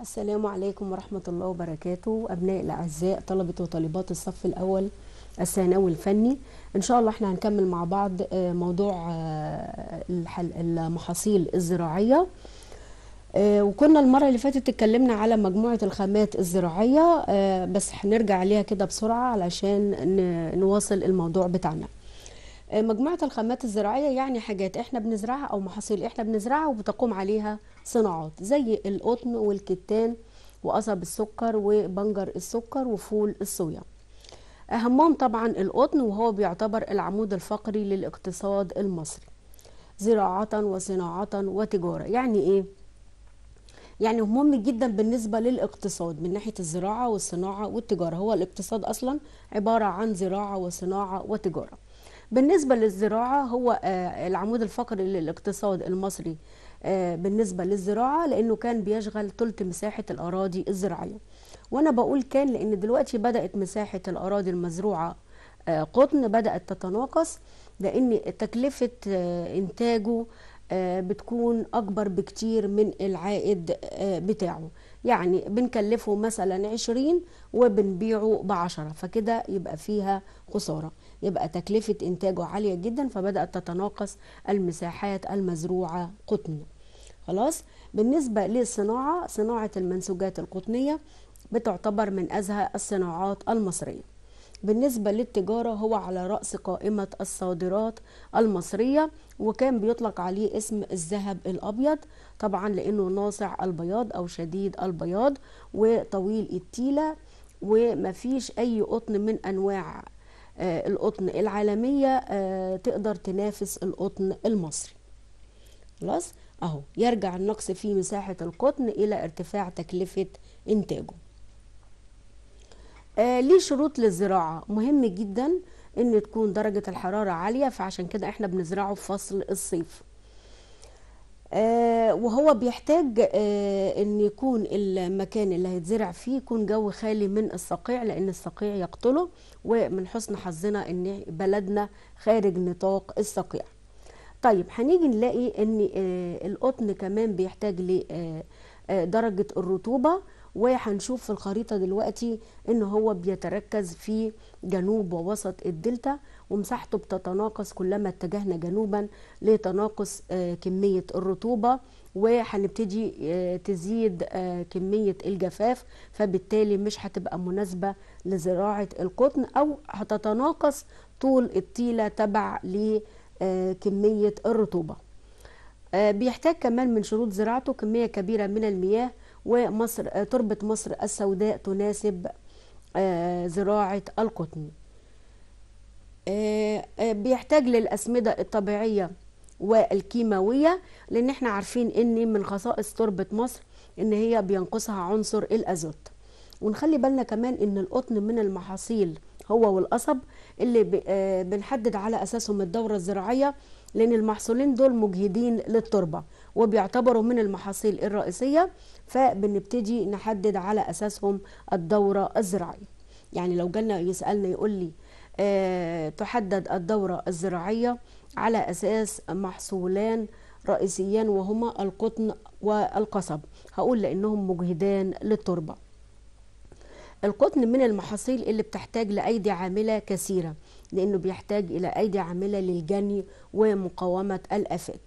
السلام عليكم ورحمة الله وبركاته أبناء الأعزاء طلبة وطالبات الصف الأول الثانوي الفني إن شاء الله إحنا هنكمل مع بعض آه، موضوع آه، المحاصيل الزراعية آه، وكنا المرة اللي فاتت اتكلمنا على مجموعة الخامات الزراعية بس هنرجع عليها كده بسرعة علشان نواصل الموضوع بتاعنا آه، مجموعه الخامات الزراعيه يعني حاجات احنا بنزرعها او محاصيل احنا بنزرعها وبتقوم عليها صناعات زي القطن والكتان وقصب السكر وبنجر السكر وفول الصويا اهمهم طبعا القطن وهو بيعتبر العمود الفقري للاقتصاد المصري زراعه وصناعه وتجاره يعني ايه يعني مهم جدا بالنسبه للاقتصاد من ناحيه الزراعه والصناعه والتجاره هو الاقتصاد اصلا عباره عن زراعه وصناعه وتجاره بالنسبة للزراعة هو آه، العمود الفقري للاقتصاد المصري آه، بالنسبة للزراعة لأنه كان بيشغل ثلث مساحة الأراضي الزراعية وأنا بقول كان لأن دلوقتي بدأت مساحة الأراضي المزروعة آه، قطن بدأت تتناقص لأن تكلفة إنتاجه بتكون أكبر بكتير من العائد بتاعه يعني بنكلفه مثلا 20 وبنبيعه ب 10 فكده يبقى فيها خساره يبقى تكلفه انتاجه عاليه جدا فبدات تتناقص المساحات المزروعه قطن خلاص بالنسبه للصناعه صناعه المنسوجات القطنيه بتعتبر من ازهى الصناعات المصريه بالنسبة للتجارة هو على رأس قائمة الصادرات المصرية وكان بيطلق عليه اسم الذهب الأبيض طبعا لأنه ناصع البياض أو شديد البياض وطويل التيلة ومفيش أي قطن من أنواع آه، القطن العالمية آه، تقدر تنافس القطن المصري خلاص أهو يرجع النقص في مساحة القطن إلى ارتفاع تكلفة إنتاجه آه ليه شروط للزراعه مهم جدا ان تكون درجه الحراره عاليه فعشان كده احنا بنزرعه في فصل الصيف آه وهو بيحتاج آه ان يكون المكان اللي هيتزرع فيه يكون جو خالي من الصقيع لان الصقيع يقتله ومن حسن حظنا ان بلدنا خارج نطاق الصقيع طيب هنيجي نلاقي ان آه القطن كمان بيحتاج لدرجه آه، آه، الرطوبه وهنشوف في الخريطة دلوقتي ان هو بيتركز في جنوب ووسط الدلتا ومساحته بتتناقص كلما اتجهنا جنوبا لتناقص آه، كمية الرطوبة وهنبتدي آه، تزيد آه، كمية الجفاف فبالتالي مش هتبقى مناسبة لزراعة القطن أو هتتناقص طول الطيلة تبع لكمية الرطوبة بيحتاج كمان من شروط زراعته كمية كبيرة من المياه ومصر آه، تربة مصر السوداء تناسب آه، زراعة القطن آه، بيحتاج للأسمدة الطبيعية والكيماوية لأن احنا عارفين إن من خصائص تربة مصر إن هي بينقصها عنصر الأزوت ونخلي بالنا كمان إن القطن من المحاصيل هو والقصب اللي بنحدد على أساسهم الدورة الزراعية لأن المحصولين دول مجهدين للتربة وبيعتبروا من المحاصيل الرئيسية فبنبتدي نحدد على أساسهم الدورة الزراعية يعني لو جالنا يسألنا يقول لي أه تحدد الدورة الزراعية على أساس محصولان رئيسيان وهما القطن والقصب هقول لأنهم مجهدان للتربة القطن من المحاصيل اللي بتحتاج لأيدي عاملة كثيرة لأنه بيحتاج إلى أيدي عاملة للجني ومقاومة الآفات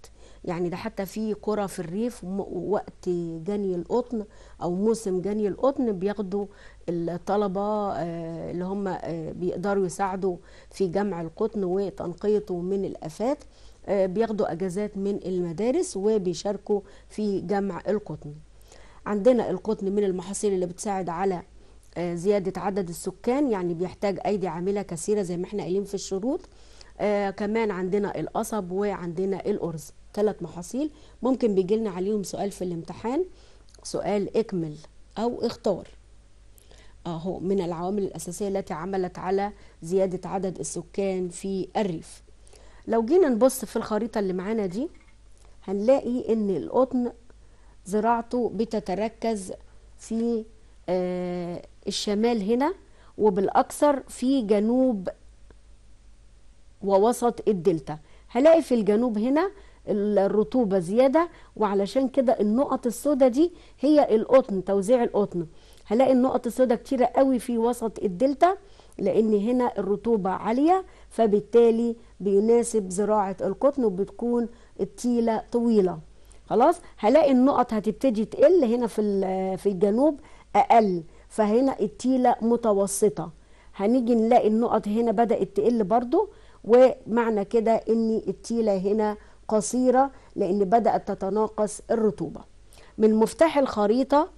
يعني ده حتى في قرى في الريف وقت جني القطن او موسم جني القطن بياخدوا الطلبه آه، اللي هم آه، بيقدروا يساعدوا في جمع القطن وتنقيته من الافات آه، بياخدوا اجازات من المدارس وبيشاركوا في جمع القطن عندنا القطن من المحاصيل اللي بتساعد على زياده عدد السكان يعني بيحتاج ايدي عامله كثيره زي ما احنا قايلين في الشروط آه كمان عندنا القصب وعندنا الأرز ثلاث محاصيل ممكن بيجي لنا عليهم سؤال في الامتحان سؤال اكمل او اختار اهو من العوامل الاساسيه التي عملت على زياده عدد السكان في الريف لو جينا نبص في الخريطه اللي معانا دي هنلاقي ان القطن زراعته بتتركز في آه الشمال هنا وبالاكثر في جنوب ووسط الدلتا هلاقي في الجنوب هنا الرطوبة زيادة وعلشان كده النقط السوداء دي هي القطن توزيع القطن هلاقي النقط السوداء كتيرة قوي في وسط الدلتا لأن هنا الرطوبة عالية فبالتالي بيناسب زراعة القطن وبتكون التيلة طويلة خلاص هلاقي النقط هتبتدي تقل هنا في في الجنوب اقل فهنا التيله متوسطه هنيجي نلاقي النقط هنا بدات تقل برضو ومعنى كده ان التيله هنا قصيرة لأن بدأت تتناقص الرطوبة من مفتاح الخريطة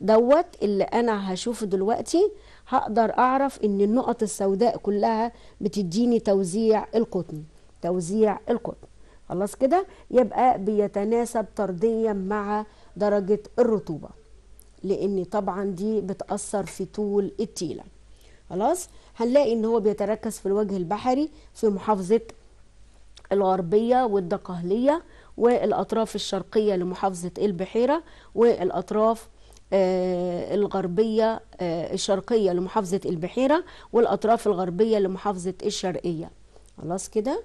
دوت اللي أنا هشوفه دلوقتي هقدر أعرف إن النقط السوداء كلها بتديني توزيع القطن توزيع القطن خلاص كده يبقى بيتناسب طرديا مع درجة الرطوبة لأن طبعا دي بتأثر في طول التيلة خلاص هنلاقي ان هو بيتركز في الوجه البحري في محافظة الغربية والدقهلية والأطراف الشرقية لمحافظة البحيرة والأطراف آه، الغربية آه، الشرقية لمحافظة البحيرة والأطراف الغربية لمحافظة الشرقية خلاص كده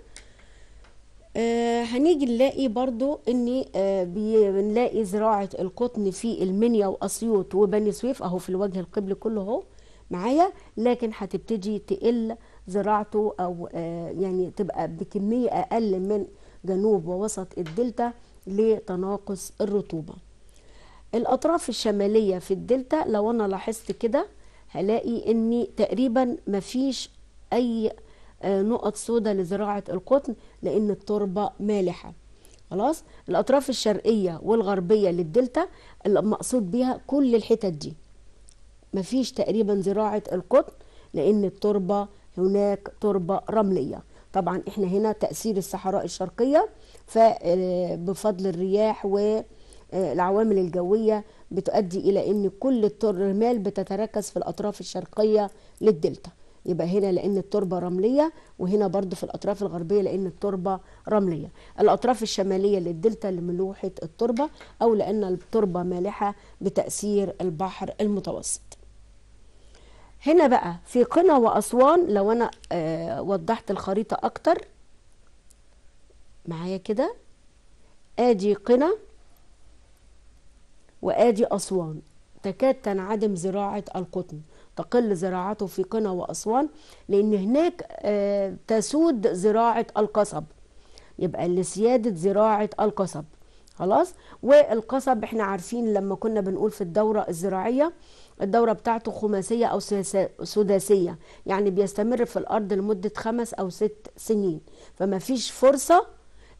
آه هنيجي نلاقي برضو ان آه بنلاقي زراعة القطن في المنيا واسيوط وبني سويف اهو في الوجه القبلي كله اهو معايا لكن هتبتدي تقل زراعته او آه، يعني تبقى بكميه اقل من جنوب ووسط الدلتا لتناقص الرطوبه الاطراف الشماليه في الدلتا لو انا لاحظت كده هلاقي ان تقريبا مفيش اي آه، نقط سوداء لزراعه القطن لان التربه مالحه خلاص الاطراف الشرقيه والغربيه للدلتا المقصود بيها كل الحتت دي مفيش تقريبا زراعه القطن لان التربه هناك تربة رملية طبعا احنا هنا تأثير الصحراء الشرقية فبفضل آه، الرياح والعوامل آه، الجوية بتؤدي إلى أن كل الرمال بتتركز في الأطراف الشرقية للدلتا يبقى هنا لأن التربة رملية وهنا برضو في الأطراف الغربية لأن التربة رملية الأطراف الشمالية للدلتا لملوحة التربة أو لأن التربة مالحة بتأثير البحر المتوسط هنا بقى في قنا وأسوان لو أنا آه وضحت الخريطة أكتر معايا كده آدي قنا وآدي أسوان تكاد تنعدم زراعة القطن تقل زراعته في قنا وأسوان لأن هناك آه تسود زراعة القصب يبقى لسيادة زراعة القصب خلاص والقصب احنا عارفين لما كنا بنقول في الدورة الزراعية الدورة بتاعته خماسية أو سداسية يعني بيستمر في الأرض لمدة خمس أو ست سنين فما فيش فرصة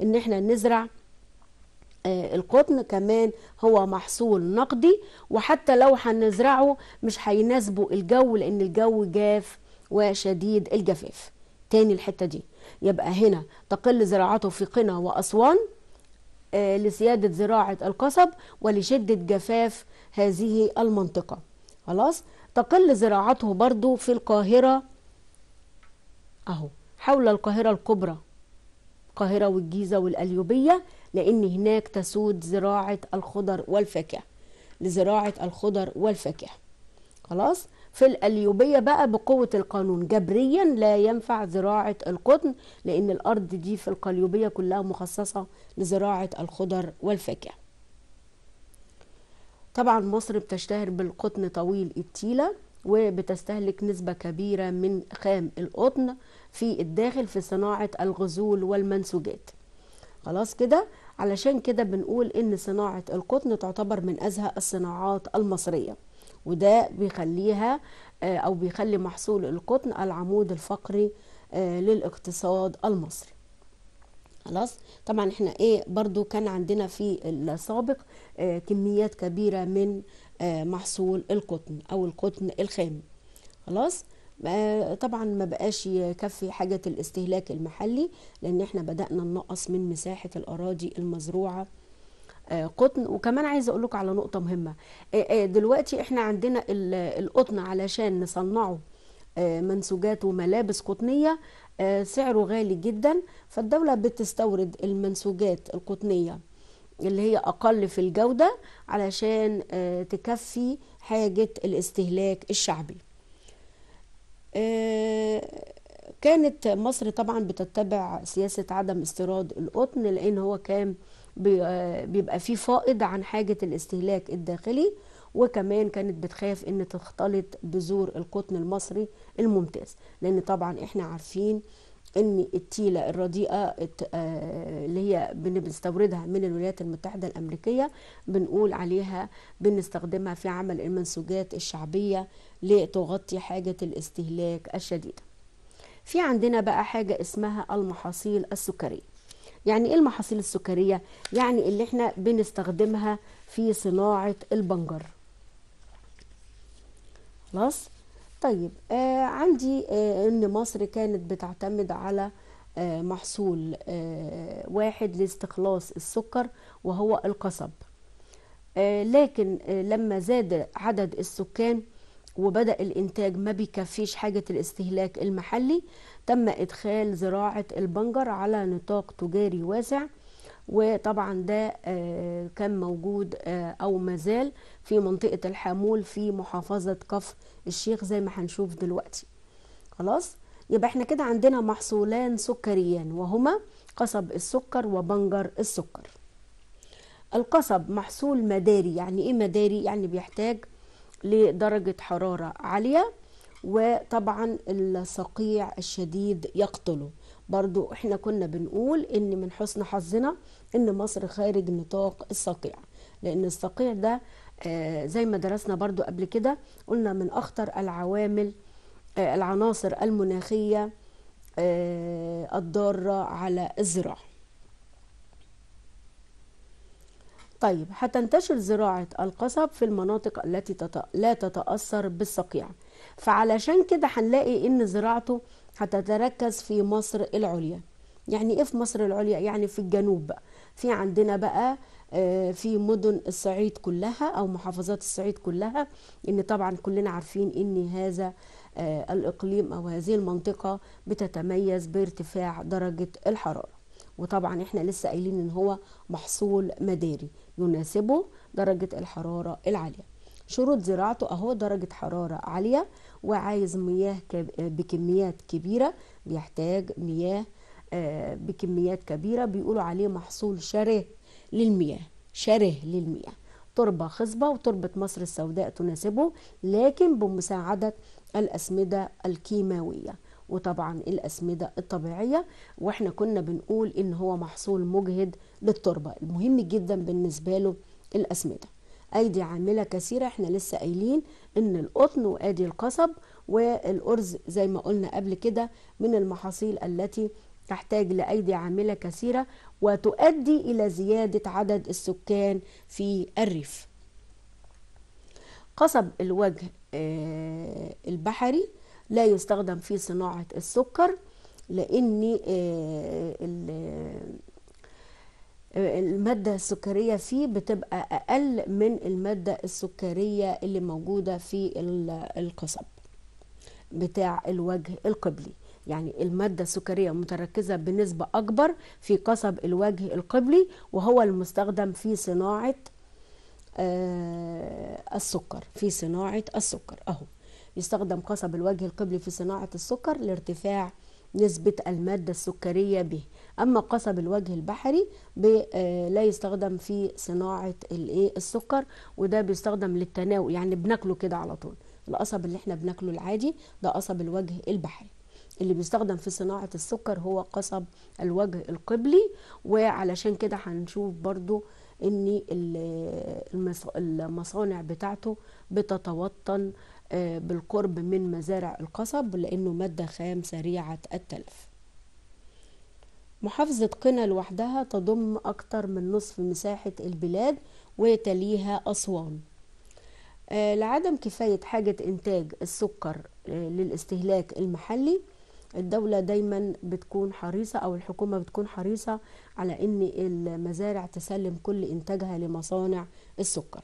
إن احنا نزرع آه، القطن كمان هو محصول نقدي وحتى لو هنزرعه مش هيناسبه الجو لأن الجو جاف وشديد الجفاف تاني الحتة دي يبقى هنا تقل زراعته في قنا وأسوان آه، لسيادة زراعة القصب ولشدة جفاف هذه المنطقة خلاص تقل زراعته برضو في القاهرة اهو حول القاهرة الكبرى القاهرة والجيزة والأليوبية لأن هناك تسود زراعة الخضر والفاكهة لزراعة الخضر والفاكهة خلاص في الأليوبية بقى بقوة القانون جبريا لا ينفع زراعة القطن لأن الأرض دي في القليوبية كلها مخصصة لزراعة الخضر والفاكهة طبعا مصر بتشتهر بالقطن طويل التيلة وبتستهلك نسبة كبيرة من خام القطن في الداخل في صناعة الغزول والمنسوجات خلاص كده علشان كده بنقول ان صناعة القطن تعتبر من ازهى الصناعات المصرية وده بيخليها آه، او بيخلي محصول القطن العمود الفقري آه، للاقتصاد المصري خلاص طبعا احنا ايه برضو كان عندنا في السابق آه كميات كبيره من آه محصول القطن او القطن الخام خلاص آه، طبعا ما بقاش يكفي حاجه الاستهلاك المحلي لان احنا بدانا ننقص من مساحه الاراضي المزروعه آه، قطن وكمان عايز اقول لكم على نقطه مهمه آه، دلوقتي احنا عندنا القطن علشان نصنعه منسوجات وملابس قطنيه آه، سعره غالي جدا فالدولة بتستورد المنسوجات القطنية اللي هي أقل في الجودة علشان آه، تكفي حاجة الاستهلاك الشعبي آه، كانت مصر طبعا بتتبع سياسة عدم استيراد القطن لأن هو كان بيبقى فيه فائض عن حاجة الاستهلاك الداخلي وكمان كانت بتخاف ان تختلط بذور القطن المصري الممتاز لان طبعا احنا عارفين ان التيله الرديئه آه، اللي هي بنستوردها من الولايات المتحده الامريكيه بنقول عليها بنستخدمها في عمل المنسوجات الشعبيه لتغطي حاجه الاستهلاك الشديده في عندنا بقى حاجه اسمها المحاصيل السكريه يعني ايه المحاصيل السكريه يعني اللي احنا بنستخدمها في صناعه البنجر خلاص طيب آه عندي آه ان مصر كانت بتعتمد على آه محصول آه واحد لاستخلاص السكر وهو القصب آه لكن آه لما زاد عدد السكان وبدأ الإنتاج ما بيكفيش حاجة الاستهلاك المحلي تم إدخال زراعة البنجر على نطاق تجاري واسع وطبعا ده آه، كان موجود آه، او مازال في منطقه الحامول في محافظه كفر الشيخ زي ما هنشوف دلوقتي خلاص يبقى احنا كده عندنا محصولان سكريان وهما قصب السكر وبنجر السكر القصب محصول مداري يعني ايه مداري يعني بيحتاج لدرجه حراره عاليه وطبعا الصقيع الشديد يقتله برضو احنا كنا بنقول ان من حسن حظنا ان مصر خارج نطاق الصقيع لان الصقيع ده آه، زي ما درسنا برضو قبل كده قلنا من اخطر العوامل آه، العناصر المناخية آه، الضارة على الزراعة طيب هتنتشر زراعة القصب في المناطق التي لا تتأثر بالصقيع فعلشان كده هنلاقي ان زراعته هتتركز في مصر العليا يعني ايه في مصر العليا يعني في الجنوب بقى في عندنا بقى آه، في مدن الصعيد كلها او محافظات الصعيد كلها ان طبعا كلنا عارفين ان هذا آه، الاقليم او هذه المنطقه بتتميز بارتفاع درجه الحراره وطبعا احنا لسه قايلين ان هو محصول مداري يناسبه درجه الحراره العاليه شروط زراعته اهو درجه حراره عاليه وعايز مياه بكميات كبيرة بيحتاج مياه آه، بكميات كبيرة بيقولوا عليه محصول شره للمياه شره للمياه تربة خصبة وتربة مصر السوداء تناسبه لكن بمساعدة الأسمدة الكيماوية وطبعا الأسمدة الطبيعية وإحنا كنا بنقول إن هو محصول مجهد للتربة المهم جدا بالنسبة له الأسمدة أيدي عاملة كثيرة احنا لسه قايلين إن القطن وأدي القصب والأرز زي ما قلنا قبل كده من المحاصيل التي تحتاج لأيدي عاملة كثيرة وتؤدي إلى زيادة عدد السكان في الريف قصب الوجه آه، البحري لا يستخدم في صناعة السكر لأن آه، المادة السكرية فيه بتبقى أقل من المادة السكرية اللي موجودة في القصب بتاع الوجه القبلي يعني المادة السكرية متركزة بنسبة أكبر في قصب الوجه القبلي وهو المستخدم في صناعة آه، السكر في صناعة السكر أهو يستخدم قصب الوجه القبلي في صناعة السكر لارتفاع نسبة المادة السكرية به أما قصب الوجه البحري آه، لا يستخدم في صناعة الايه السكر وده بيستخدم للتناول يعني بناكله كده على طول القصب اللي احنا بناكله العادي ده قصب الوجه البحري اللي بيستخدم في صناعة السكر هو قصب الوجه القبلي وعلشان كده هنشوف برضو ان المصانع بتاعته بتتوطن آه، بالقرب من مزارع القصب لانه مادة خام سريعة التلف محافظة قنا لوحدها تضم أكتر من نصف مساحة البلاد وتليها أسوان آه، لعدم كفاية حاجة إنتاج السكر آه، للاستهلاك المحلي الدولة دايما بتكون حريصة أو الحكومة بتكون حريصة على أن المزارع تسلم كل إنتاجها لمصانع السكر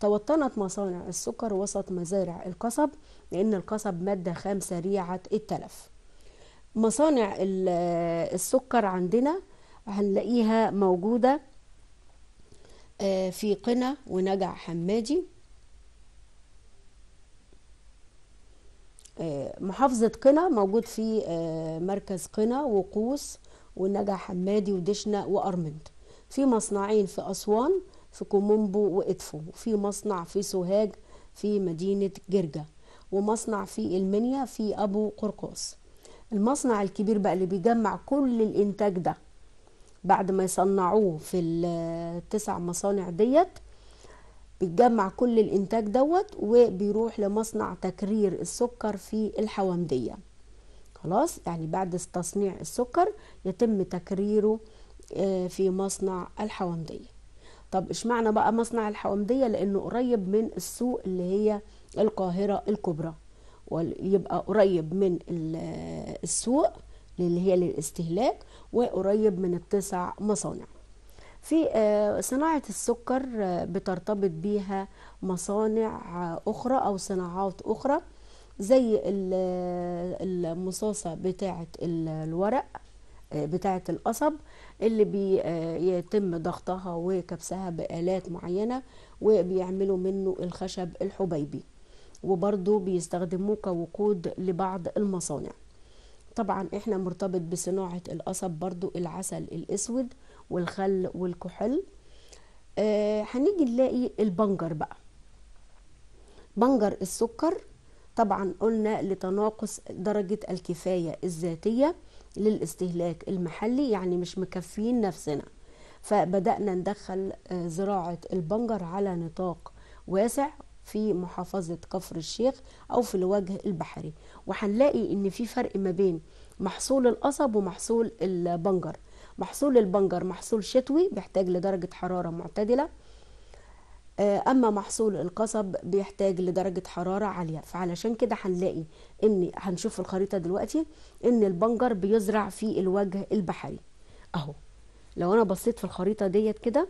توطنت مصانع السكر وسط مزارع القصب لأن القصب مادة خام سريعة التلف مصانع السكر عندنا هنلاقيها موجودة آه، في قنا ونجع حمادي آه، محافظة قنا موجود في آه، مركز قنا وقوس ونجع حمادي ودشنا وأرمند في مصنعين في أسوان في كومومبو وإدفو في مصنع في سوهاج في مدينة جرجا ومصنع في المنيا في أبو قرقاص المصنع الكبير بقى اللي بيجمع كل الانتاج ده بعد ما يصنعوه في التسع مصانع ديت بيتجمع كل الانتاج دوت وبيروح لمصنع تكرير السكر في الحوامديه خلاص يعني بعد تصنيع السكر يتم تكريره آه، في مصنع الحوامديه طب اشمعنى بقى مصنع الحوامديه لانه قريب من السوق اللي هي القاهره الكبرى ويبقى قريب من السوق اللي هي للاستهلاك وقريب من التسع مصانع في آه، صناعة السكر آه، بترتبط بيها مصانع آه، أخرى أو صناعات أخرى زي المصاصة بتاعة الورق بتاعة القصب اللي بيتم ضغطها وكبسها بآلات معينة وبيعملوا منه الخشب الحبيبي وبرضه بيستخدموه كوقود لبعض المصانع طبعا احنا مرتبط بصناعة القصب برضو العسل الاسود والخل والكحل آه هنيجي نلاقي البنجر بقى بنجر السكر طبعا قلنا لتناقص درجة الكفاية الذاتية للاستهلاك المحلي يعني مش مكفين نفسنا فبدأنا ندخل آه زراعة البنجر على نطاق واسع في محافظة كفر الشيخ أو في الوجه البحري وهنلاقي إن في فرق ما بين محصول القصب ومحصول البنجر محصول البنجر محصول شتوي بيحتاج لدرجة حرارة معتدلة آه، أما محصول القصب بيحتاج لدرجة حرارة عالية فعلشان كده هنلاقي إن هنشوف الخريطة دلوقتي إن البنجر بيزرع في الوجه البحري أهو لو أنا بصيت في الخريطة ديت كده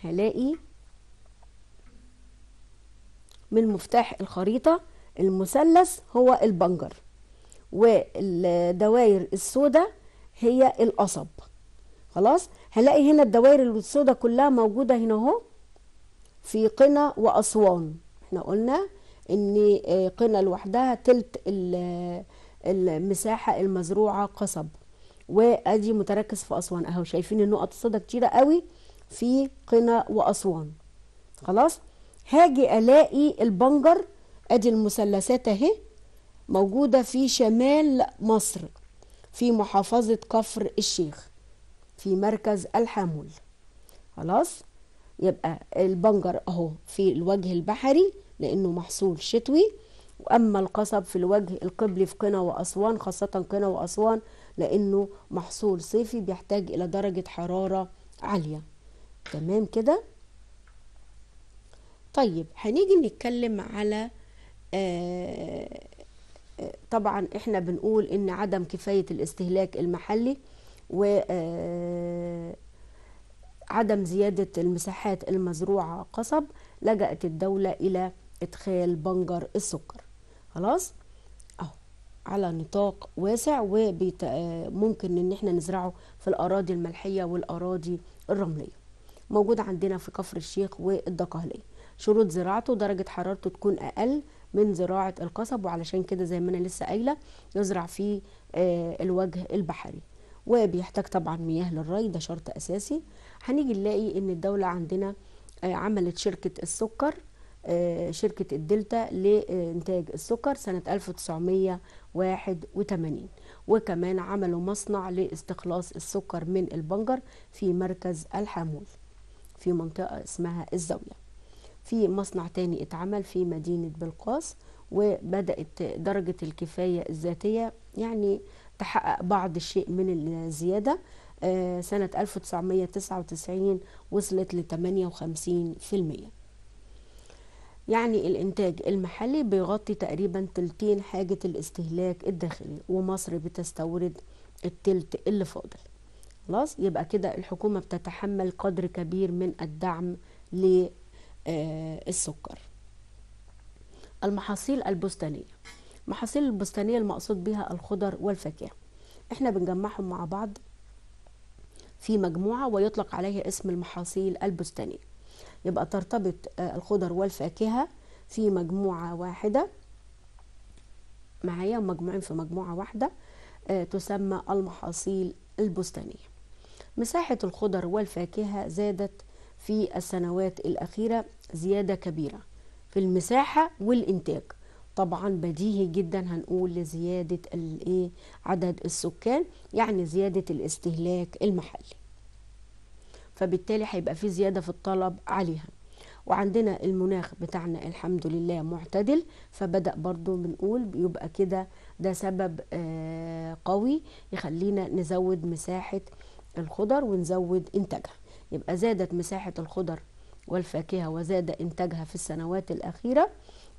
هلاقي من مفتاح الخريطة المثلث هو البنجر والدوائر السوداء هي القصب خلاص هنلاقي هنا الدوائر السوداء كلها موجودة هنا اهو في قنا وأسوان احنا قلنا ان آه، قنا لوحدها تلت المساحة المزروعة قصب وادي متركز في أسوان اهو شايفين النقط السوداء كتيرة قوي في قنا وأسوان خلاص هاجي الاقي البنجر ادي المثلثات اهي موجودة في شمال مصر في محافظة كفر الشيخ في مركز الحامول خلاص يبقى البنجر اهو في الوجه البحري لانه محصول شتوي واما القصب في الوجه القبلي في قنا واسوان خاصة قنا واسوان لانه محصول صيفي بيحتاج الى درجة حرارة عالية تمام كده طيب هنيجي نتكلم على آه، آه، طبعا احنا بنقول ان عدم كفاية الاستهلاك المحلي و آه، عدم زيادة المساحات المزروعة قصب لجأت الدولة إلى إدخال بنجر السكر خلاص أهو على نطاق واسع وممكن إن احنا نزرعه في الأراضي الملحية والأراضي الرملية موجود عندنا في كفر الشيخ والدقهلية شروط زراعته درجة حرارته تكون أقل من زراعة القصب وعلشان كده زي ما أنا لسه قايلة يزرع في آه، الوجه البحري وبيحتاج طبعا مياه للري ده شرط أساسي هنيجي نلاقي إن الدولة عندنا آه، عملت شركة السكر آه، شركة الدلتا لإنتاج السكر سنة 1981 وكمان عملوا مصنع لاستخلاص السكر من البنجر في مركز الحامول في منطقة اسمها الزاوية في مصنع تاني اتعمل في مدينة بلقاس وبدأت درجة الكفاية الذاتية يعني تحقق بعض الشيء من الزيادة آه، سنة 1999 وصلت ل 58% يعني الإنتاج المحلي بيغطي تقريبا تلتين حاجة الاستهلاك الداخلي ومصر بتستورد التلت اللي فاضل خلاص يبقى كده الحكومة بتتحمل قدر كبير من الدعم آه، السكر المحاصيل البستانية محاصيل البستانية المقصود بها الخضر والفاكهة احنا بنجمعهم مع بعض في مجموعة ويطلق عليها اسم المحاصيل البستانية يبقى ترتبط آه، الخضر والفاكهة في مجموعة واحدة معايا مجموعين في مجموعة واحدة آه، تسمى المحاصيل البستانية مساحة الخضر والفاكهة زادت في السنوات الأخيرة زيادة كبيرة في المساحة والإنتاج طبعا بديهي جدا هنقول لزيادة الايه عدد السكان يعني زيادة الاستهلاك المحلي فبالتالي هيبقى في زيادة في الطلب عليها وعندنا المناخ بتاعنا الحمد لله معتدل فبدأ برضو بنقول يبقى كده ده سبب آه، قوي يخلينا نزود مساحة الخضر ونزود إنتاجها يبقى زادت مساحة الخضر والفاكهة وزاد إنتاجها في السنوات الأخيرة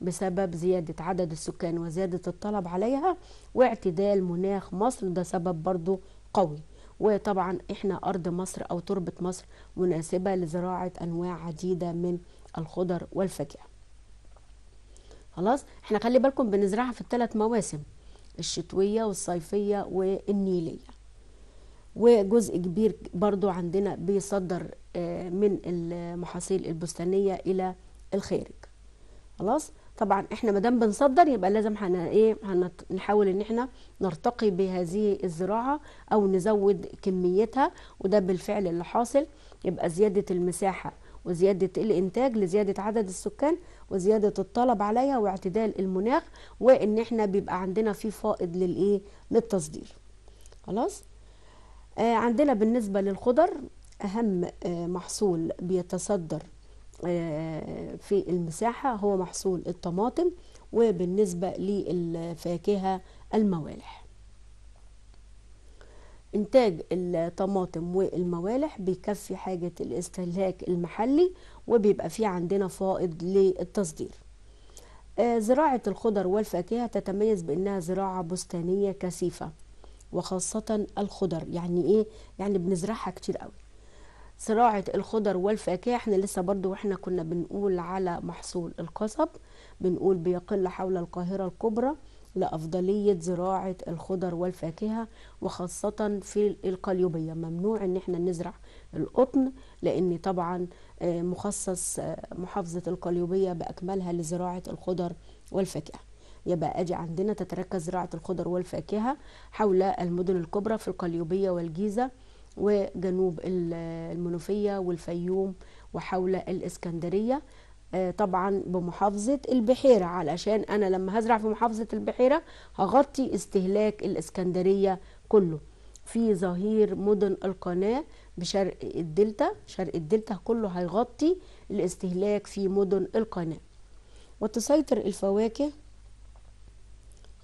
بسبب زيادة عدد السكان وزيادة الطلب عليها واعتدال مناخ مصر ده سبب برضو قوي وطبعا احنا أرض مصر أو تربة مصر مناسبة لزراعة أنواع عديدة من الخضر والفاكهة خلاص احنا خلي بالكم بنزرعها في الثلاث مواسم الشتوية والصيفية والنيلية وجزء كبير برضو عندنا بيصدر آه، من المحاصيل البستانيه الى الخارج خلاص طبعا احنا ما دام بنصدر يبقى لازم حنا ايه نحاول ان احنا نرتقي بهذه الزراعه او نزود كميتها وده بالفعل اللي حاصل يبقى زياده المساحه وزياده الانتاج لزياده عدد السكان وزياده الطلب عليها واعتدال المناخ وان احنا بيبقى عندنا في فائض للايه للتصدير خلاص آه، عندنا بالنسبة للخضر أهم آه، محصول بيتصدر آه، في المساحة هو محصول الطماطم وبالنسبة للفاكهة الموالح إنتاج الطماطم والموالح بيكفي حاجة الاستهلاك المحلي وبيبقى في عندنا فائض للتصدير زراعة الخضر والفاكهة تتميز بأنها زراعة بستانية كثيفة وخاصة الخضر يعني ايه يعني بنزرعها كتير قوي زراعة الخضر والفاكهة احنا لسه برضو احنا كنا بنقول على محصول القصب بنقول بيقل حول القاهرة الكبرى لأفضلية زراعة الخضر والفاكهة وخاصة في القليوبية ممنوع ان احنا نزرع القطن لان طبعا آه، مخصص آه، محافظة القليوبية بأكملها لزراعة الخضر والفاكهة يبقى أدي عندنا تتركز زراعة الخضر والفاكهة حول المدن الكبرى في القليوبية والجيزة وجنوب المنوفية والفيوم وحول الإسكندرية آه، طبعا بمحافظة البحيرة علشان أنا لما هزرع في محافظة البحيرة هغطي استهلاك الإسكندرية كله في ظهير مدن القناة بشرق الدلتا شرق الدلتا كله هيغطي الاستهلاك في مدن القناة وتسيطر الفواكه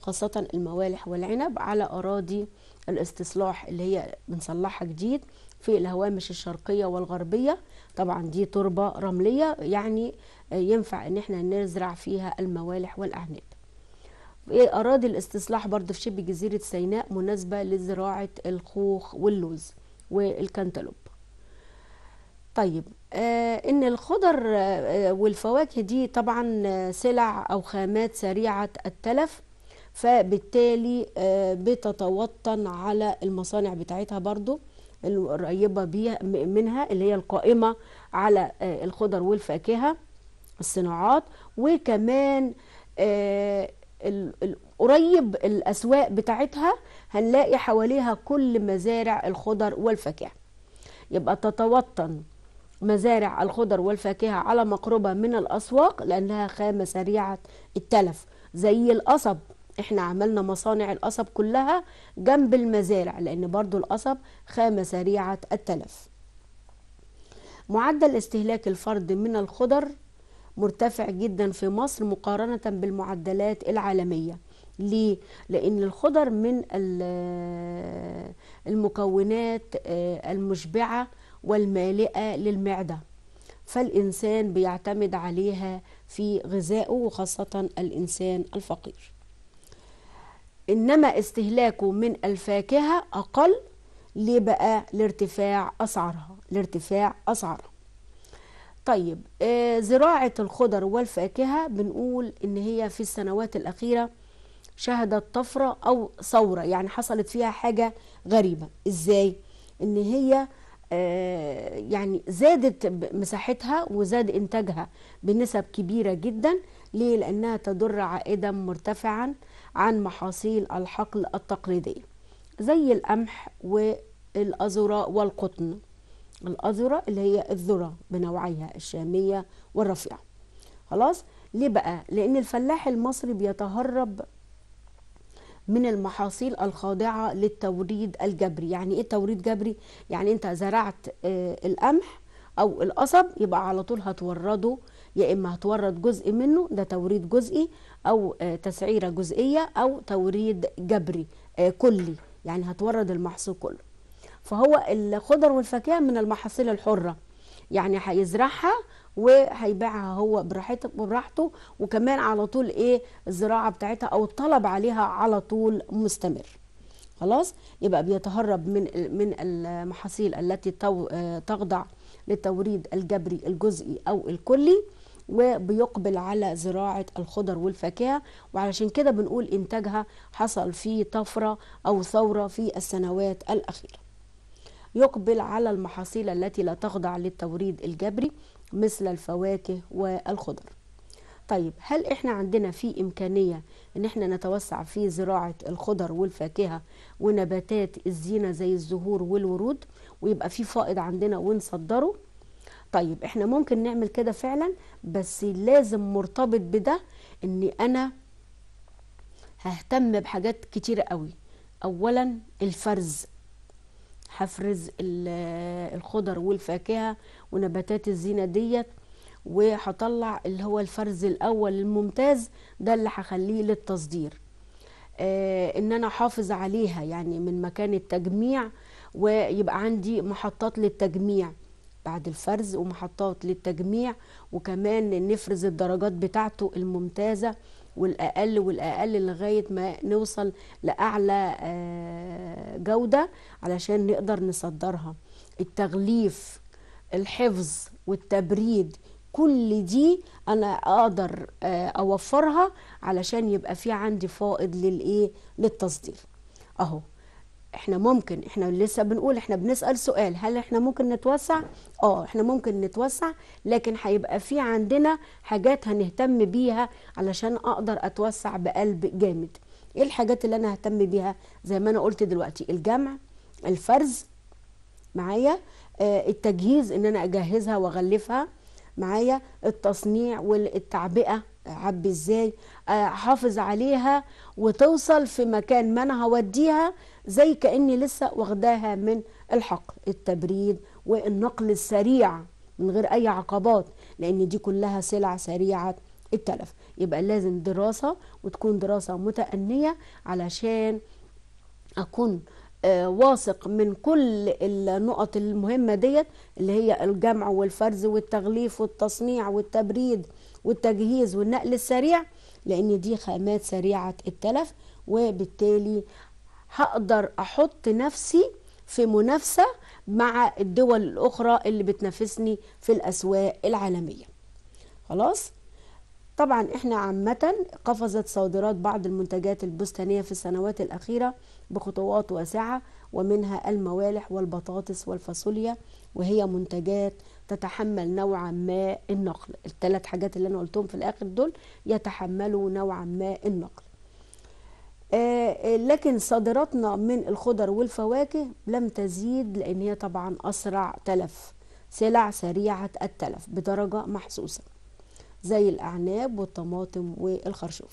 خاصة الموالح والعنب على أراضي الاستصلاح اللي هي بنصلحها جديد في الهوامش الشرقية والغربية طبعا دي تربة رملية يعني ينفع ان احنا نزرع فيها الموالح والأعناب أراضي الاستصلاح برضه في شبه جزيرة سيناء مناسبة لزراعة الخوخ واللوز والكنتالوب طيب آه ان الخضر آه, آه، والفواكه دي طبعا آه، سلع او خامات سريعه التلف فبالتالي آه، بتتوطن على المصانع بتاعتها برضو القريبة منها اللي هي القائمة على آه، الخضر والفاكهة الصناعات وكمان آه، قريب الأسواق بتاعتها هنلاقي حواليها كل مزارع الخضر والفاكهة يبقى تتوطن مزارع الخضر والفاكهة على مقربة من الأسواق لأنها خامة سريعة التلف زي القصب احنا عملنا مصانع القصب كلها جنب المزارع لان برضو القصب خامة سريعة التلف معدل استهلاك الفرد من الخضر مرتفع جدا في مصر مقارنة بالمعدلات العالمية ليه؟ لأن الخضر من المكونات آه، المشبعة والمالئة للمعدة فالإنسان بيعتمد عليها في غذائه وخاصة الإنسان الفقير إنما استهلاكه من الفاكهة أقل ليه بقى لارتفاع أسعارها لارتفاع أسعارها طيب آه، زراعة الخضر والفاكهة بنقول إن هي في السنوات الأخيرة شهدت طفرة أو ثورة يعني حصلت فيها حاجة غريبة إزاي؟ إن هي آه، يعني زادت مساحتها وزاد إنتاجها بنسب كبيرة جدا ليه؟ لأنها تدر عائدا مرتفعا عن محاصيل الحقل التقليدية زي القمح والأذرة والقطن الأذرة اللي هي الذرة بنوعيها الشامية والرفيعة خلاص ليه بقى لأن الفلاح المصري بيتهرب من المحاصيل الخاضعة للتوريد الجبري يعني ايه توريد جبري يعني انت زرعت آه، القمح او القصب يبقى على طول هتورده يا إما هتورد جزء منه ده توريد جزئي أو آه، تسعيرة جزئية أو توريد جبري آه، كلي يعني هتورد المحصول كله فهو الخضر والفاكهة من المحاصيل الحرة يعني هيزرعها وهيبيعها هو براحته براحته وكمان على طول ايه الزراعه بتاعتها او الطلب عليها على طول مستمر خلاص يبقى بيتهرب من من المحاصيل التي آه، تخضع للتوريد الجبري الجزئي او الكلي وبيقبل على زراعة الخضر والفاكهة وعلشان كده بنقول إنتاجها حصل في طفرة أو ثورة في السنوات الأخيرة يقبل على المحاصيل التي لا تخضع للتوريد الجبري مثل الفواكه والخضر طيب هل احنا عندنا في امكانيه ان احنا نتوسع في زراعه الخضر والفاكهه ونباتات الزينه زي الزهور والورود ويبقى في فائض عندنا ونصدره طيب احنا ممكن نعمل كده فعلا بس لازم مرتبط بده اني انا ههتم بحاجات كتيرة قوي اولا الفرز هفرز الخضر والفاكهة ونباتات الزينة ديت وهطلع اللي هو الفرز الاول الممتاز ده اللي هخليه للتصدير آه ان انا احافظ عليها يعني من مكان التجميع ويبقى عندي محطات للتجميع بعد الفرز ومحطات للتجميع وكمان نفرز الدرجات بتاعته الممتازة والأقل والأقل لغاية ما نوصل لأعلى آه، جودة علشان نقدر نصدرها التغليف الحفظ والتبريد كل دي انا اقدر آه، اوفرها علشان يبقى في عندي فائض للايه للتصدير اهو احنا ممكن احنا لسه بنقول احنا بنسال سؤال هل احنا ممكن نتوسع اه احنا ممكن نتوسع لكن هيبقى في عندنا حاجات هنهتم بيها علشان اقدر اتوسع بقلب جامد ايه الحاجات اللي انا ههتم بيها زي ما انا قلت دلوقتي الجمع الفرز معايا آه التجهيز ان انا اجهزها واغلفها معايا التصنيع والتعبئه اعبي ازاي آه، احافظ عليها وتوصل في مكان ما انا هوديها زي كأني لسه واخداها من الحقل التبريد والنقل السريع من غير أي عقبات لأن دي كلها سلع سريعة التلف يبقى لازم دراسة وتكون دراسة متأنية علشان أكون آه، واثق من كل النقط المهمة ديت اللي هي الجمع والفرز والتغليف والتصنيع والتبريد والتجهيز والنقل السريع لأن دي خامات سريعة التلف وبالتالي هقدر احط نفسي في منافسه مع الدول الاخرى اللي بتنافسني في الاسواق العالميه خلاص طبعا احنا عامة قفزت صادرات بعض المنتجات البستانية في السنوات الأخيرة بخطوات واسعة ومنها الموالح والبطاطس والفاصوليا وهي منتجات تتحمل نوعا ما النقل الثلاث حاجات اللي انا قلتهم في الآخر دول يتحملوا نوعا ما النقل آه، آه، لكن صادراتنا من الخضر والفواكه لم تزيد لان هي طبعا اسرع تلف سلع سريعه التلف بدرجه محسوسه زي الاعناب والطماطم والخرشوف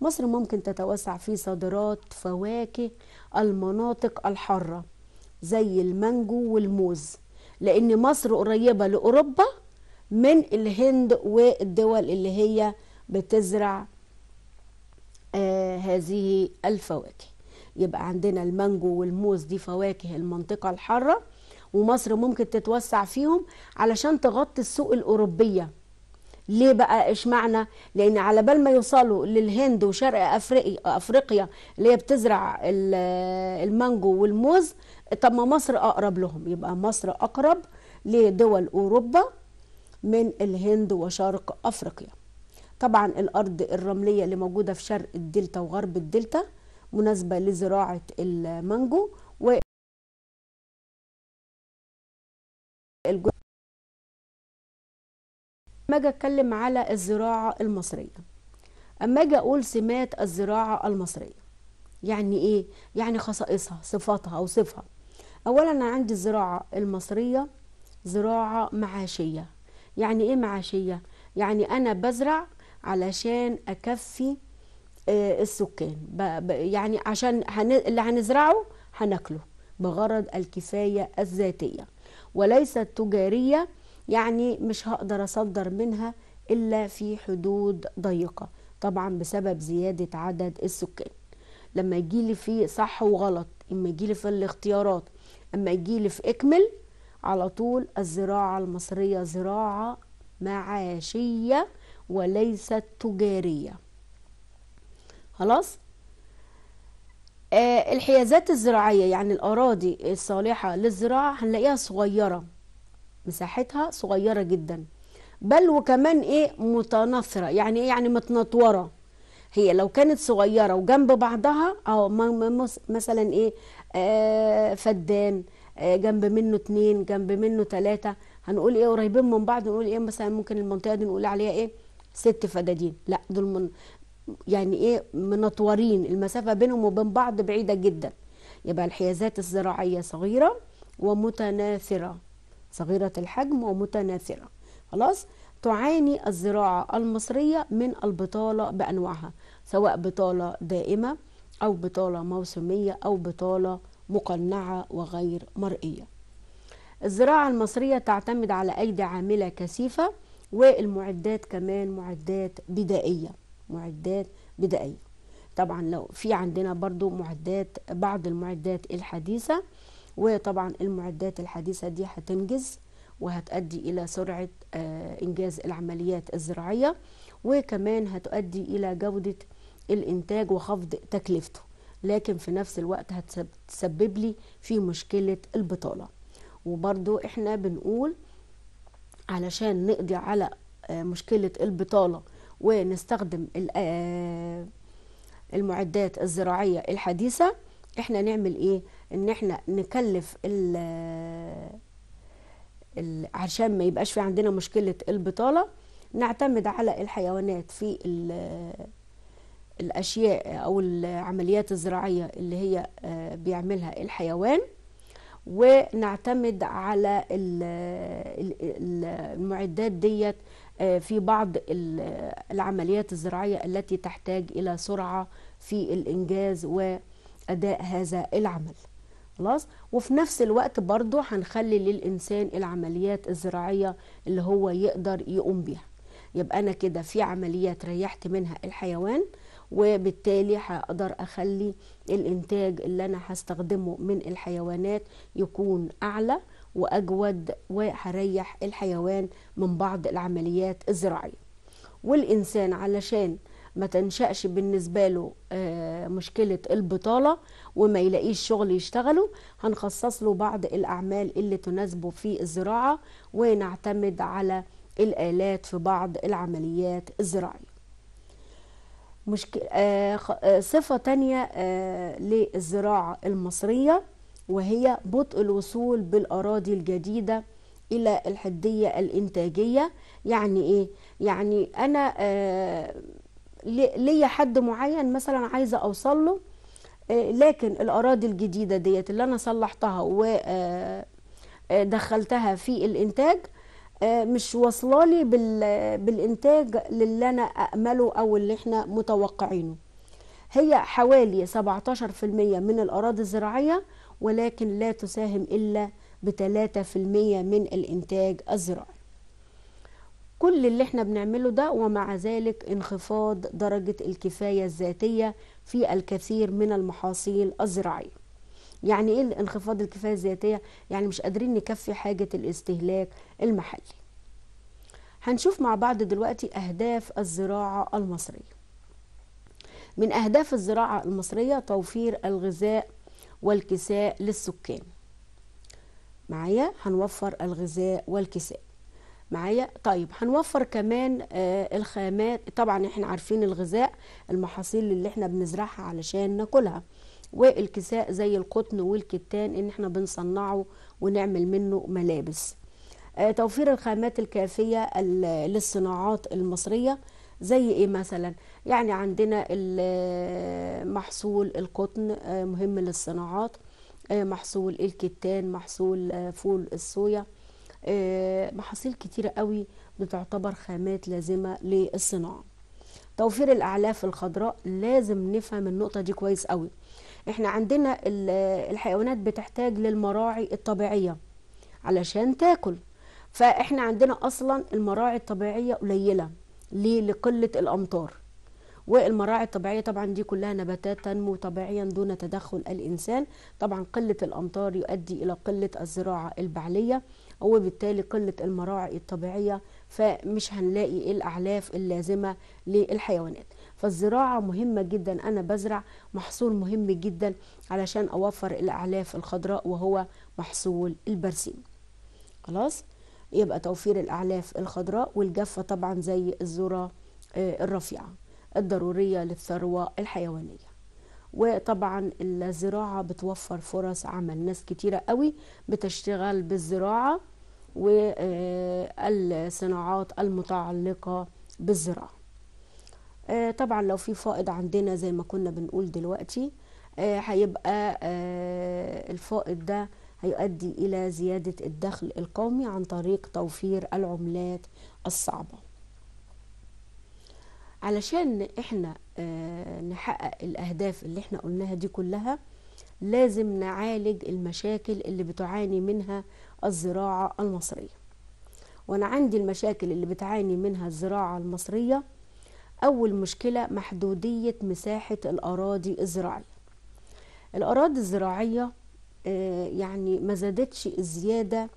مصر ممكن تتوسع في صادرات فواكه المناطق الحاره زي المانجو والموز لان مصر قريبه لاوروبا من الهند والدول اللي هي بتزرع آه، هذه الفواكه يبقى عندنا المانجو والموز دي فواكه المنطقة الحارة ومصر ممكن تتوسع فيهم علشان تغطي السوق الأوروبية ليه بقى اشمعنى لان على بال ما يوصلوا للهند وشرق افريقيا افريقيا اللي هي بتزرع المانجو والموز طب ما مصر اقرب لهم يبقى مصر اقرب لدول اوروبا من الهند وشرق افريقيا طبعا الارض الرمليه اللي موجوده في شرق الدلتا وغرب الدلتا مناسبه لزراعه المانجو و اما اجي اتكلم على الزراعه المصريه اما اجي اقول سمات الزراعه المصريه يعني ايه يعني خصائصها صفاتها صفها اولا انا عندي الزراعه المصريه زراعه معاشيه يعني ايه معاشيه يعني انا بزرع علشان اكفي آه، السكان يعني عشان اللي هنزرعه هناكله بغرض الكفايه الذاتيه وليست تجاريه يعني مش هقدر اصدر منها الا في حدود ضيقه طبعا بسبب زياده عدد السكان لما يجيلي في صح وغلط اما يجيلي في الاختيارات اما يجيلي في اكمل على طول الزراعه المصريه زراعه معاشيه وليست تجارية خلاص آه الحيازات الزراعية يعني الأراضي الصالحة للزراعة هنلاقيها صغيرة مساحتها صغيرة جدا بل وكمان ايه متناثرة يعني ايه يعني متنطورة هي لو كانت صغيرة وجنب بعضها أو مثلا ايه آه فدان آه جنب منه اتنين جنب منه تلاتة هنقول ايه قريبين من بعض نقول ايه مثلا ممكن المنطقة دي نقول عليها ايه ست فدادين لا دول من يعني ايه منطورين المسافه بينهم وبين بعض بعيده جدا يبقى الحيازات الزراعيه صغيره ومتناثره صغيره الحجم ومتناثره خلاص تعاني الزراعه المصريه من البطاله بانواعها سواء بطاله دائمه او بطاله موسميه او بطاله مقنعه وغير مرئيه الزراعه المصريه تعتمد على ايدي عامله كثيفه والمعدات كمان معدات بدائية معدات بدائية طبعا لو في عندنا برضو معدات بعض المعدات الحديثة وطبعا المعدات الحديثة دي هتنجز وهتؤدي إلى سرعة آه، إنجاز العمليات الزراعية وكمان هتؤدي إلى جودة الإنتاج وخفض تكلفته لكن في نفس الوقت هتسبب لي في مشكلة البطالة وبرضو إحنا بنقول علشان نقضي على آه، مشكلة البطالة ونستخدم آه، المعدات الزراعية الحديثة احنا نعمل ايه ان احنا نكلف آه، عشان ما يبقاش في عندنا مشكلة البطالة نعتمد على الحيوانات في الأشياء أو العمليات الزراعية اللي هي بيعملها الحيوان ونعتمد على المعدات ديت آه، في بعض العمليات الزراعية التي تحتاج إلى سرعة في الإنجاز وأداء هذا العمل خلاص وفي نفس الوقت برضو هنخلي للإنسان العمليات الزراعية اللي هو يقدر يقوم بها يبقى أنا كده في عمليات ريحت منها الحيوان وبالتالي هقدر اخلي الانتاج اللي انا هستخدمه من الحيوانات يكون اعلى واجود وهريح الحيوان من بعض العمليات الزراعيه والانسان علشان ما تنشأش بالنسبة له آه، مشكلة البطالة وما يلاقيش شغل يشتغله هنخصص له بعض الأعمال اللي تناسبه في الزراعة ونعتمد على الآلات في بعض العمليات الزراعية مشك... آه،, آه صفة تانية آه للزراعة المصرية وهي بطء الوصول بالأراضي الجديدة إلى الحدية الإنتاجية يعني إيه؟ يعني أنا آه ليا حد معين مثلا عايزة أوصل له آه، لكن الأراضي الجديدة ديت اللي أنا صلحتها ودخلتها آه، في الإنتاج آه، مش واصله لي بالانتاج للي انا امله او اللي احنا متوقعينه هي حوالي 17% من الاراضي الزراعيه ولكن لا تساهم الا ب 3% من الانتاج الزراعي كل اللي احنا بنعمله ده ومع ذلك انخفاض درجه الكفايه الذاتيه في الكثير من المحاصيل الزراعيه يعني ايه الانخفاض الكفايه الذاتيه يعني مش قادرين نكفي حاجه الاستهلاك المحلي هنشوف مع بعض دلوقتي اهداف الزراعه المصريه من اهداف الزراعه المصريه توفير الغذاء والكساء للسكان معايا هنوفر الغذاء والكساء معايا طيب هنوفر كمان آه الخامات طبعا احنا عارفين الغذاء المحاصيل اللي احنا بنزرعها علشان ناكلها والكساء زي القطن والكتان ان احنا بنصنعه ونعمل منه ملابس آه، توفير الخامات الكافية للصناعات المصرية زي ايه مثلا يعني عندنا آه، محصول القطن آه، مهم للصناعات محصول الكتان محصول فول الصويا محاصيل كتيرة قوي بتعتبر خامات لازمة للصناعة توفير الأعلاف الخضراء لازم نفهم النقطة دي كويس قوي احنا عندنا الحيوانات بتحتاج للمراعي الطبيعيه علشان تاكل فاحنا عندنا اصلا المراعي الطبيعيه قليله ليه لقله الامطار والمراعي الطبيعيه طبعا دي كلها نباتات تنمو طبيعيا دون تدخل الانسان طبعا قله الامطار يؤدي الى قله الزراعه البعليه وبالتالي قله المراعي الطبيعيه فمش هنلاقي الاعلاف اللازمه للحيوانات فالزراعة مهمة جدا أنا بزرع محصول مهم جدا علشان أوفر الأعلاف الخضراء وهو محصول البرسيم خلاص يبقى توفير الأعلاف الخضراء والجافة طبعا زي الذرة آه، الرفيعة الضرورية للثروة الحيوانية وطبعا الزراعة بتوفر فرص عمل ناس كتيرة قوي بتشتغل بالزراعة والصناعات آه، المتعلقة بالزراعة آه، طبعا لو في فائض عندنا زي ما كنا بنقول دلوقتي آه، هيبقى آه، الفائض ده هيؤدي إلى زيادة الدخل القومي عن طريق توفير العملات الصعبة علشان احنا نحقق الأهداف اللي احنا قلناها دي كلها لازم نعالج المشاكل اللي بتعاني منها الزراعة المصرية وأنا عندي المشاكل اللي بتعاني منها الزراعة المصرية أول مشكلة محدودية مساحة الأراضي الزراعية الأراضي الزراعية آه، يعني ما زادتش الزيادة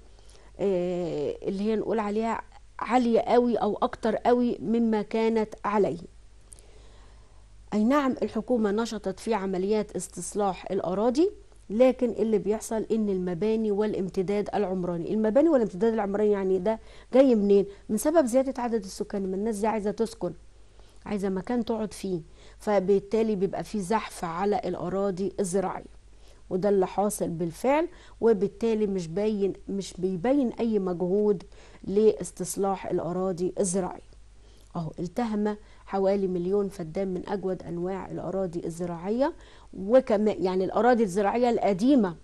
آه، اللي هي نقول عليها عالية قوي أو أكتر قوي مما كانت عليه أي نعم الحكومة نشطت في عمليات استصلاح الأراضي لكن اللي بيحصل ان المباني والامتداد العمراني المباني والامتداد العمراني يعني ده جاي منين من سبب زياده عدد السكان ما الناس دي عايزه تسكن عايزه مكان تقعد فيه فبالتالي بيبقى في زحف على الاراضي الزراعيه وده اللي حاصل بالفعل وبالتالي مش باين مش بيبين اي مجهود لاستصلاح الاراضي الزراعيه اهو التهم حوالي مليون فدان من اجود انواع الاراضي الزراعيه وكمان يعني الاراضي الزراعيه القديمه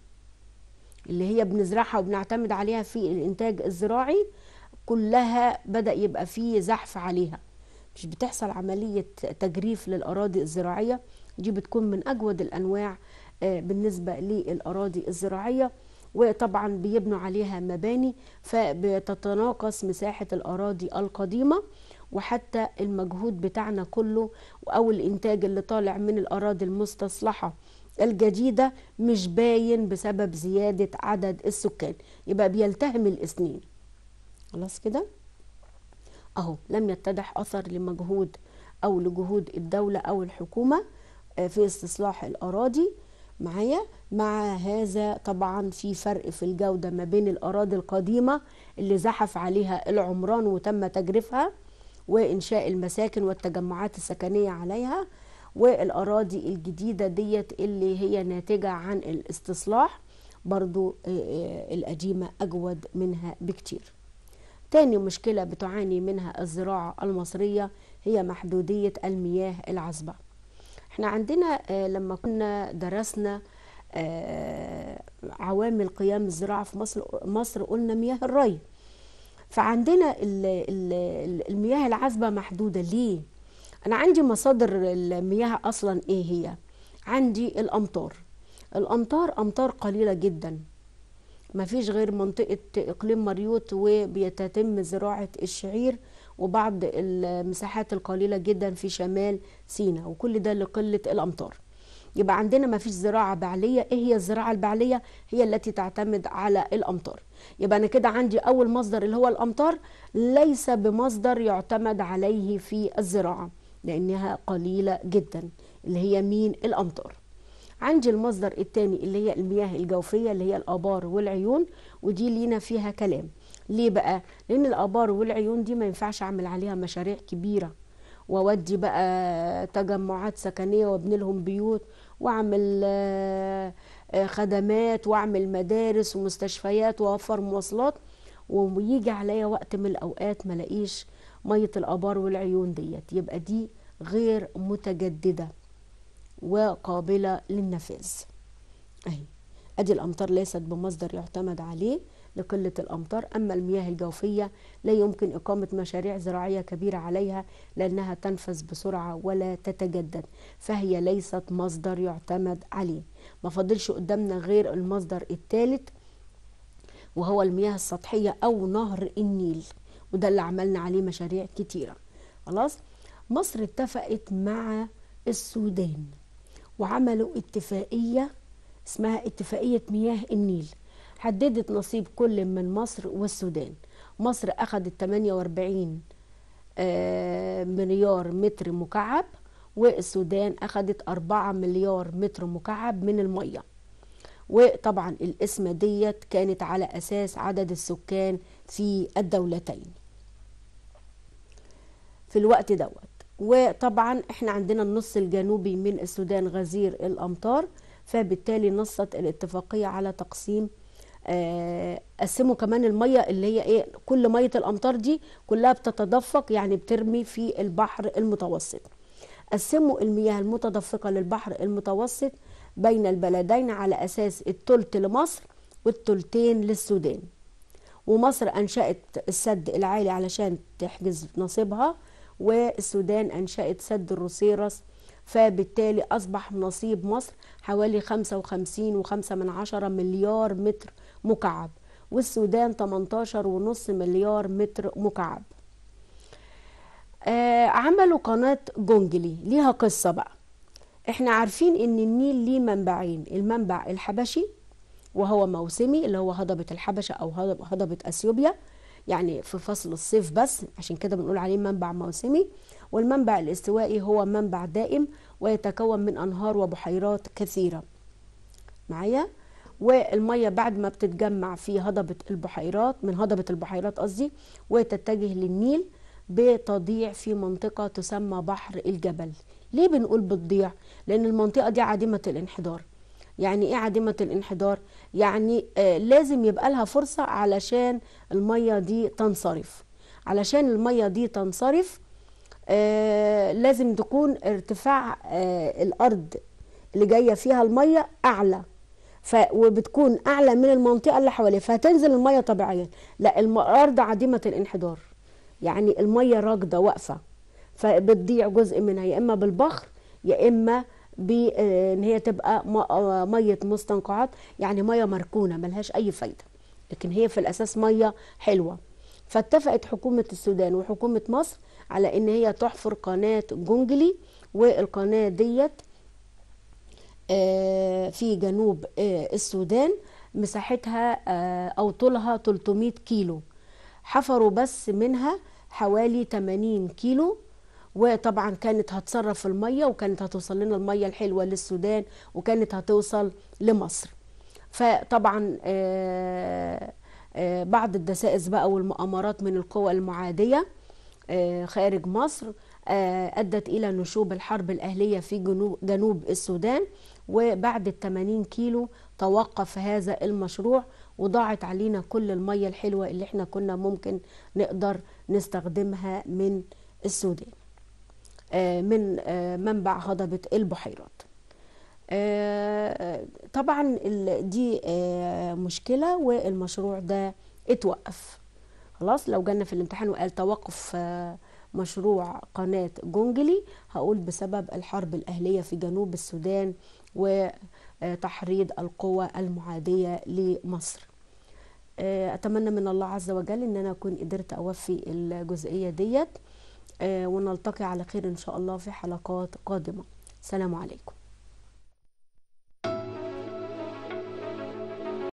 اللي هي بنزرعها وبنعتمد عليها في الانتاج الزراعي كلها بدا يبقى فيه زحف عليها مش بتحصل عملية تجريف للأراضي الزراعية دي بتكون من أجود الأنواع آه، بالنسبة للأراضي الزراعية وطبعا بيبنوا عليها مباني فبتتناقص مساحة الأراضي القديمة وحتى المجهود بتاعنا كله أو الإنتاج اللي طالع من الأراضي المستصلحة الجديدة مش باين بسبب زيادة عدد السكان يبقى بيلتهم الاثنين خلاص كده أهو لم يتضح أثر لمجهود أو لجهود الدولة أو الحكومة آه، في استصلاح الأراضي معايا مع هذا طبعا في فرق في الجودة ما بين الأراضي القديمة اللي زحف عليها العمران وتم تجريفها وإنشاء المساكن والتجمعات السكنية عليها والأراضي الجديدة ديت اللي هي ناتجة عن الاستصلاح برضو آه، آه، القديمة أجود منها بكتير تاني مشكلة بتعاني منها الزراعة المصرية هي محدودية المياه العذبة احنا عندنا آه، لما كنا درسنا آه، عوامل قيام الزراعة في مصر مصر قلنا مياه الري فعندنا المياه العذبة محدودة ليه؟ أنا عندي مصادر المياه أصلا إيه هي؟ عندي الأمطار الأمطار أمطار قليلة جدا ما فيش غير منطقة إقليم مريوط وبيتم زراعة الشعير وبعض المساحات القليلة جدا في شمال سيناء وكل ده لقلة الأمطار يبقى عندنا ما فيش زراعة بعلية إيه هي الزراعة البعلية هي التي تعتمد على الأمطار يبقى أنا كده عندي أول مصدر اللي هو الأمطار ليس بمصدر يعتمد عليه في الزراعة لأنها قليلة جدا اللي هي مين الأمطار عندي المصدر الثاني اللي هي المياه الجوفية اللي هي الآبار والعيون ودي لينا فيها كلام ليه بقى؟ لأن الآبار والعيون دي ما ينفعش أعمل عليها مشاريع كبيرة وودي بقى تجمعات سكنية وأبني لهم بيوت وأعمل آه، آه، خدمات وأعمل مدارس ومستشفيات وأوفر مواصلات ويجي عليا وقت من الأوقات ما مية الآبار والعيون ديت يبقى دي غير متجددة وقابلة للنفاذ أهي أدي الأمطار ليست بمصدر يعتمد عليه لقلة الأمطار أما المياه الجوفية لا يمكن إقامة مشاريع زراعية كبيرة عليها لأنها تنفذ بسرعة ولا تتجدد فهي ليست مصدر يعتمد عليه ما فضلش قدامنا غير المصدر الثالث وهو المياه السطحية أو نهر النيل وده اللي عملنا عليه مشاريع كتيرة خلاص مصر اتفقت مع السودان وعملوا اتفاقية اسمها اتفاقية مياه النيل حددت نصيب كل من مصر والسودان مصر أخذت 48 آه، مليار متر مكعب والسودان أخذت 4 مليار متر مكعب من المية وطبعا القسمة ديت كانت على أساس عدد السكان في الدولتين في الوقت دوت وطبعا احنا عندنا النص الجنوبي من السودان غزير الامطار فبالتالي نصت الاتفاقيه على تقسيم آه، قسموا كمان الميه اللي هي ايه كل ميه الامطار دي كلها بتتدفق يعني بترمي في البحر المتوسط قسموا المياه المتدفقه للبحر المتوسط بين البلدين على اساس التلت لمصر والتلتين للسودان ومصر انشات السد العالي علشان تحجز نصيبها والسودان أنشأت سد الروسيرس فبالتالي أصبح نصيب مصر حوالي 55 و5 مليار متر مكعب والسودان 18.5 مليار متر مكعب آه، عملوا قناة جونجلي ليها قصة بقى احنا عارفين ان النيل ليه منبعين المنبع الحبشي وهو موسمي اللي هو هضبة الحبشة أو هضبة أثيوبيا يعني في فصل الصيف بس عشان كده بنقول عليه منبع موسمي والمنبع الاستوائي هو منبع دائم ويتكون من أنهار وبحيرات كثيرة معايا والمية بعد ما بتتجمع في هضبة البحيرات من هضبة البحيرات قصدي وتتجه للنيل بتضيع في منطقة تسمى بحر الجبل ليه بنقول بتضيع؟ لأن المنطقة دي عديمة الانحدار يعني ايه عديمه الانحدار يعني آه لازم يبقى لها فرصه علشان الميه دي تنصرف علشان الميه دي تنصرف آه لازم تكون ارتفاع آه الارض اللي جايه فيها الميه اعلى ف وبتكون اعلى من المنطقه اللي حواليها فهتنزل الميه طبيعيا لا الارض عديمه الانحدار يعني الميه راكده واقفه فبتضيع جزء منها يا اما بالبخر يا اما بان آه، هي تبقى آه، ميه مستنقعات يعني ميه مركونه ملهاش اي فايده لكن هي في الاساس ميه حلوه فاتفقت حكومه السودان وحكومه مصر على ان هي تحفر قناه جونجلي والقناه ديت آه، في جنوب السودان مساحتها او طولها 300 كيلو حفروا بس منها حوالي 80 كيلو وطبعا كانت هتصرف المية وكانت هتوصل لنا المية الحلوة للسودان وكانت هتوصل لمصر فطبعا آه، آه، بعض الدسائس بقى والمؤامرات من القوى المعادية آه، خارج مصر أدت إلى نشوب الحرب الأهلية في جنوب السودان وبعد ال 80 كيلو توقف هذا المشروع وضاعت علينا كل المية الحلوة اللي احنا كنا ممكن نقدر نستخدمها من السودان آه، من آه، منبع هضبة البحيرات آه، طبعا دي مشكلة والمشروع ده اتوقف خلاص لو جالنا في الامتحان وقال توقف مشروع قناة جونجلي هقول بسبب الحرب الأهلية في جنوب السودان وتحريض القوى المعادية لمصر أتمنى من الله عز وجل إن أنا أكون قدرت أوفي الجزئية ديت آه، ونلتقي على خير إن شاء الله في حلقات قادمة سلام عليكم